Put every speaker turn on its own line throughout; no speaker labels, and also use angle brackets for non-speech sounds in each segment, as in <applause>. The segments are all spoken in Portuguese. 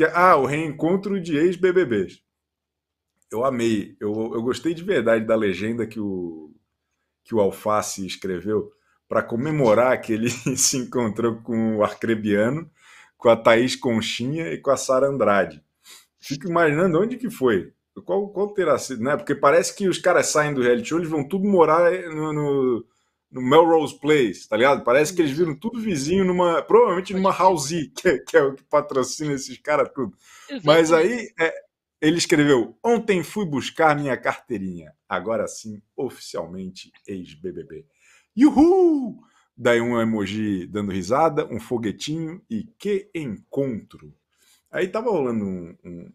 É, ah, o reencontro de ex-BBBs. Eu amei. Eu, eu gostei de verdade da legenda que o, que o Alface escreveu para comemorar que ele <laughs> se encontrou com o Arcrebiano, com a Thaís Conchinha e com a Sara Andrade. Fico imaginando onde que foi. Qual, qual terá sido, né? Porque parece que os caras saem do reality show, eles vão tudo morar no, no no Melrose Place, tá ligado? Parece que eles uhum. viram tudo vizinho numa, provavelmente numa house, <laughs> que, é, que é o que patrocina esses caras tudo.
Mas aí
é, ele escreveu: Ontem fui buscar minha carteirinha, agora sim, oficialmente ex-BBB. Yuhu! Daí um emoji dando risada, um foguetinho e que encontro. Aí tava rolando um, um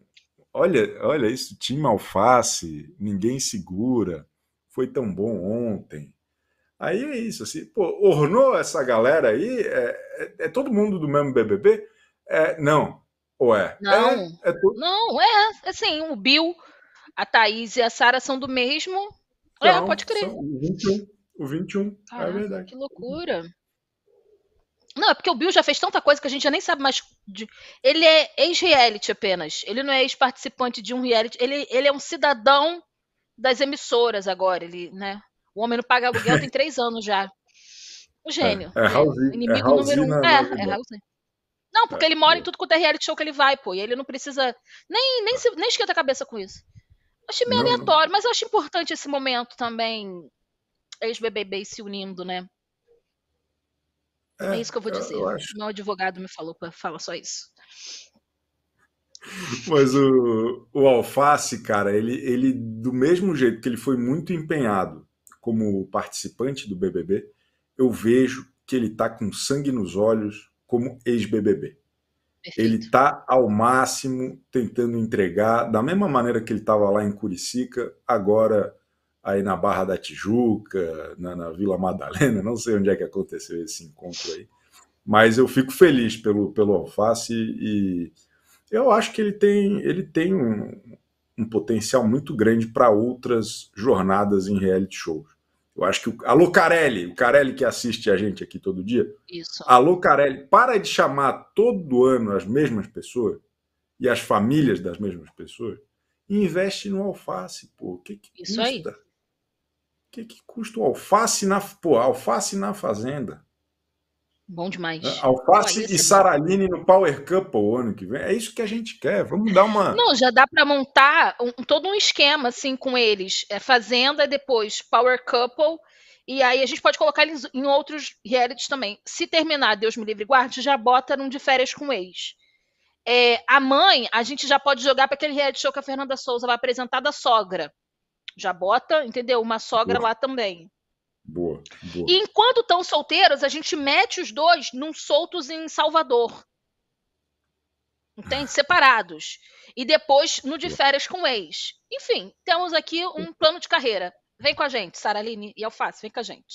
olha, olha isso, time alface, ninguém segura, foi tão bom ontem. Aí é isso, assim, pô, ornou essa galera aí, é, é, é todo mundo do mesmo BBB? É, não, ou é? é não, é, todo...
não, é, assim, o Bill, a Thaís e a Sara são do mesmo, não, é, pode crer. O
21, o 21 é Caraca, é verdade. Que
loucura. Não, é porque o Bill já fez tanta coisa que a gente já nem sabe mais. De... Ele é ex-reality apenas. Ele não é ex-participante de um reality. Ele, ele é um cidadão das emissoras agora, ele, né? O homem não paga aluguel tem três anos já. O gênio. É, é,
é inimigo é número um. Na, é, na é Halsey.
Não, porque é, ele mora em é. tudo quanto é reality show que ele vai, pô. E ele não precisa. Nem, nem, se, nem esquenta a cabeça com isso. Achei meio não, aleatório, mas acho importante esse momento também. Ex-BBB se unindo, né? É, é, isso que eu vou dizer. Eu acho... Meu advogado me falou para falar só isso.
Mas o, o Alface, cara, ele, ele, do mesmo jeito que ele foi muito empenhado como participante do BBB, eu vejo que ele está com sangue nos olhos como ex-BBB. Ele está ao máximo tentando entregar, da mesma maneira que ele estava lá em Curicica, agora aí na Barra da Tijuca, na, na, Vila Madalena, não sei onde é que aconteceu esse encontro aí. Mas eu fico feliz pelo, pelo Alface e eu acho que ele tem, ele tem um, um potencial muito grande para outras jornadas em reality shows. Eu acho que o, alô Carelli, o Carelli que assiste a gente aqui todo dia. Isso. Alô Carelli, para de chamar todo ano as mesmas pessoas e as famílias das mesmas pessoas e investe no alface, pô. O que, que Isso custa? aí.
O
que, que custa o alface na, pô, alface na fazenda?
Bom demais. É,
alface Pô, e é Saraline no Power Cup o ano que vem. É isso que a gente quer. Vamos dar uma. Não,
já dá para montar um, todo um esquema assim com eles. É Fazenda, é depois Power Couple. E aí a gente pode colocar eles em outros realities também. Se terminar, Deus me livre guarde, já bota num de férias com ex. É, a mãe, a gente já pode jogar para aquele reality show que a Fernanda Souza vai apresentar da sogra. Já bota, entendeu? Uma sogra lá também. E enquanto estão solteiros, a gente mete os dois num soltos em Salvador. Entende? Ah. Separados. E depois no de férias com o ex. Enfim, temos aqui um hum. plano de carreira. Vem com a gente, Saraline e Alface, vem com a gente.